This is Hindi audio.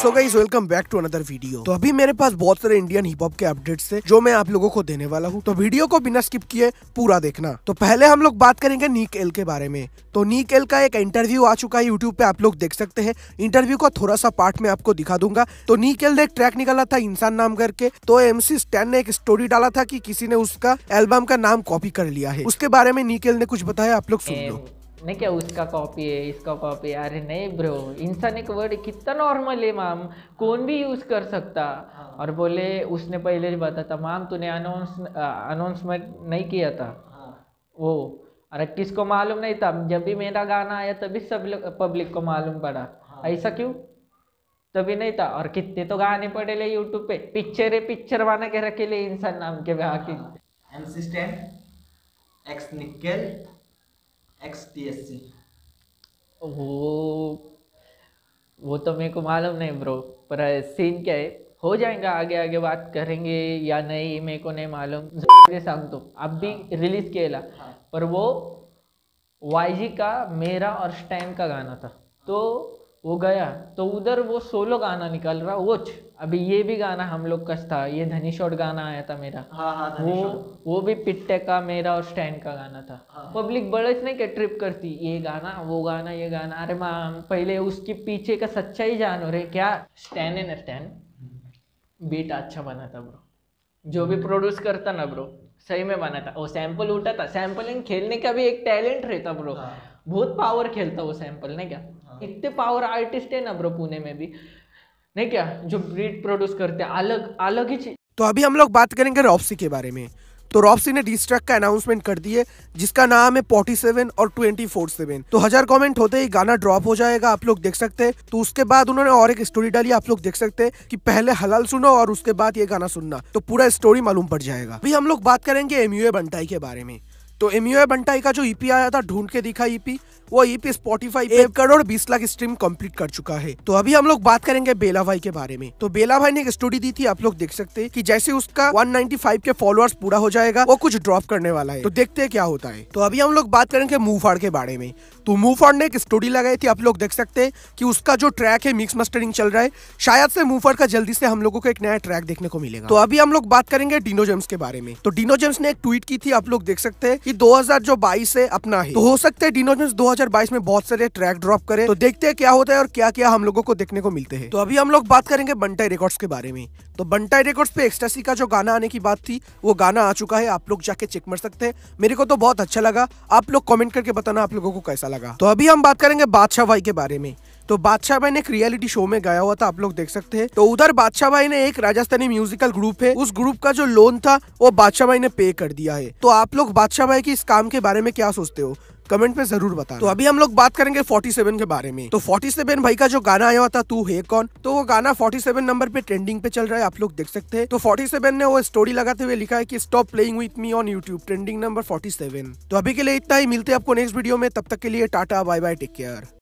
So guys welcome back to another video तो अभी मेरे पास बहुत सारे इंडियन हिप हॉप के अपडेट्स है जो मैं आप लोगों को देने वाला हूँ तो वीडियो को बिना स्किप किए पूरा देखना तो पहले हम लोग बात करेंगे नीक एल के बारे में तो नीक एल का एक इंटरव्यू आ चुका है यूट्यूब पे आप लोग देख सकते हैं इंटरव्यू का थोड़ा सा पार्ट मैं आपको दिखा दूंगा तो नीक एल एक ट्रैक निकाला था इंसान नाम करके तो एमसी स्टैन ने एक स्टोरी डाला था की कि किसी ने उसका एल्बम का नाम कॉपी कर लिया है उसके बारे में एल ने कुछ बताया आप लोग सुन लो नहीं क्या उसका कॉपी है इसका कॉपी है अरे नहीं ब्रो इंसान एक वर्ड कितना नॉर्मल है मैम कौन भी यूज़ कर सकता हाँ। और बोले उसने पहले ही था मैम तूने अनाउंस अनाउंसमेंट नहीं किया था हाँ। वो अरे किसको मालूम नहीं था जब भी मेरा गाना आया तभी सब पब्लिक को मालूम पड़ा हाँ। ऐसा क्यों तभी नहीं था और कितने तो गाने पड़े ले यूट्यूब पे पिक्चर है पिक्चर बना के रखे ले इंसान नाम के आके एक्स निकल एक्स टी एस सी वो वो तो मेरे को मालूम नहीं ब्रो पर सीन क्या है हो जाएगा आगे आगे बात करेंगे या नहीं मेरे को नहीं मालूम तो अब भी रिलीज हाँ।, हाँ। पर वो वाई जी का मेरा और स्टैन का गाना था तो वो गया तो उधर वो सोलो गाना निकल रहा वो अभी ये भी गाना हम लोग का था ये धनी शॉट गाना आया था मेरा हाँ, हाँ, वो वो भी पिट्टे का मेरा और स्टैंड का गाना था हाँ, पब्लिक बड़े इतने के ट्रिप करती ये गाना वो गाना ये गाना अरे माँ पहले उसके पीछे का सच्चाई जानो रे क्या स्टैंड है ना स्टैंड बीट अच्छा बना था ब्रो जो भी प्रोड्यूस करता ना ब्रो सही में बना था वो सैंपल उठा था सैंपलिंग खेलने का भी एक टैलेंट रहता ब्रो हाँ। बहुत पावर खेलता वो सैंपल ने क्या हाँ। इतने पावर आर्टिस्ट है ना ब्रो पुणे में भी नहीं क्या जो ब्रीड प्रोड्यूस करते हैं अलग अलग ही चीज तो अभी हम लोग बात करेंगे रॉपसी के बारे में तो रॉपसी ने डिस्ट्रैक का अनाउंसमेंट कर दिए जिसका नाम है फोर्टी सेवन और ट्वेंटी फोर सेवन तो हजार कमेंट होते ही गाना ड्रॉप हो जाएगा आप लोग देख सकते हैं तो उसके बाद उन्होंने और एक स्टोरी डाली आप लोग देख सकते हैं कि पहले हलाल सुनो और उसके बाद ये गाना सुनना तो पूरा स्टोरी मालूम पड़ जाएगा अभी हम लोग बात करेंगे एमयूए बंटाई के बारे में तो एमयूए बंटाई का जो ईपी e आया था ढूंढ के देखा ईपी e वो ईपी e स्पॉटिफाई एक करोड़ बीस लाख स्ट्रीम कंप्लीट कर चुका है तो अभी हम लोग बात करेंगे बेला भाई के बारे में तो बेला भाई ने एक स्टोरी दी थी आप लोग देख सकते हैं कि जैसे उसका 195 के फॉलोअर्स पूरा हो जाएगा वो कुछ ड्रॉप करने वाला है तो देखते हैं क्या होता है तो अभी हम लोग बात करेंगे मूव के बारे में तो मूफर ने एक स्टोरी लगाई थी आप लोग देख सकते हैं कि उसका जो ट्रैक है मिक्स मस्टरिंग चल रहा है शायद से मूफर का जल्दी से हम लोगों को एक नया ट्रैक देखने को मिलेगा तो अभी हम लोग बात करेंगे डीनो जेम्स के बारे में तो डिनो जेम्स ने एक ट्वीट की थी आप लोग देख सकते हैं कि हजार जो बाईस है अपना है तो हो सकते हैं डीनो जेम्स बाईस में बहुत सारे ट्रैक ड्रॉप करे तो देखते हैं क्या होता है और क्या क्या हम लोगों को देखने को मिलते हैं तो अभी हम लोग बात करेंगे बंटाई रिकॉर्ड्स के बारे में तो बंटाई रिकॉर्ड्स पे एक्सटासी का जो गाना आने की बात थी वो गाना आ चुका है आप लोग जाके चेक मर सकते हैं मेरे को तो बहुत अच्छा लगा आप लोग कॉमेंट करके बताना आप लोगों को कैसा लगा लगा तो अभी हम बात करेंगे बादशाह भाई के बारे में तो बादशाह भाई ने एक रियलिटी शो में गया हुआ था आप लोग देख सकते हैं तो उधर बादशाह भाई ने एक राजस्थानी म्यूजिकल ग्रुप है उस ग्रुप का जो लोन था वो बादशाह भाई ने पे कर दिया है तो आप लोग बादशाह भाई की इस काम के बारे में क्या सोचते हो कमेंट में जरूर बता तो अभी हम लोग बात करेंगे 47 के बारे में तो 47 भाई का जो गाना आया हुआ था तू है कौन तो वो गाना 47 नंबर पे ट्रेंडिंग पे चल रहा है आप लोग देख सकते हैं तो 47 ने वो स्टोरी लगाते हुए लिखा है कि stop playing with me on YouTube trending number 47 तो अभी के लिए इतना ही मिलते हैं आपको नेक्स्ट वीडियो में तब तक के लिए tata bye bye take care